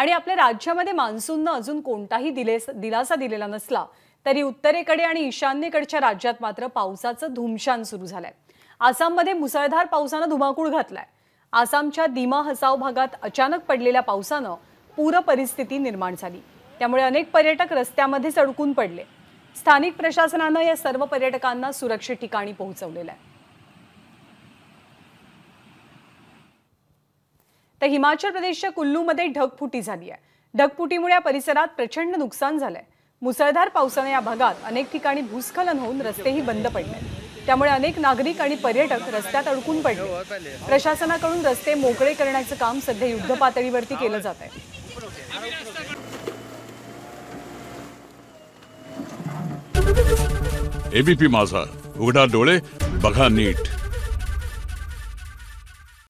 आणि आपल्या राज्यामध्ये मान्सूननं अजून कोणताही दिलेस दिलासा दिलेला नसला तरी उत्तरेकडे आणि ईशान्येकडच्या राज्यात मात्र पावसाचं धुमशान सुरू झालंय आसाममध्ये मुसळधार पावसानं धुमाकूळ घातलाय आसामच्या दिमा हसाव भागात अचानक पडलेल्या पावसानं पूर परिस्थिती निर्माण झाली त्यामुळे अनेक पर्यटक रस्त्यामध्ये सडकून पडले स्थानिक प्रशासनानं या सर्व पर्यटकांना सुरक्षित ठिकाणी पोहोचवलेलं आहे तर हिमाचल प्रदेशच्या कुल्लूमध्ये ढगफुटी झाली आहे ढगफुटीमुळे या परिसरात प्रचंड नुकसान झालंय मुसळधार पावसाने या भागात अनेक ठिकाणी भूस्खलन होऊन रस्तेही बंद पडले त्यामुळे अनेक नागरिक आणि पर्यटक रस्त्यात अडकून पडले प्रशासनाकडून रस्ते मोकळे करण्याचं काम सध्या युद्ध पातळीवरती केलं जात आहे एबीपी माझा उघडा डोळे बघा नीट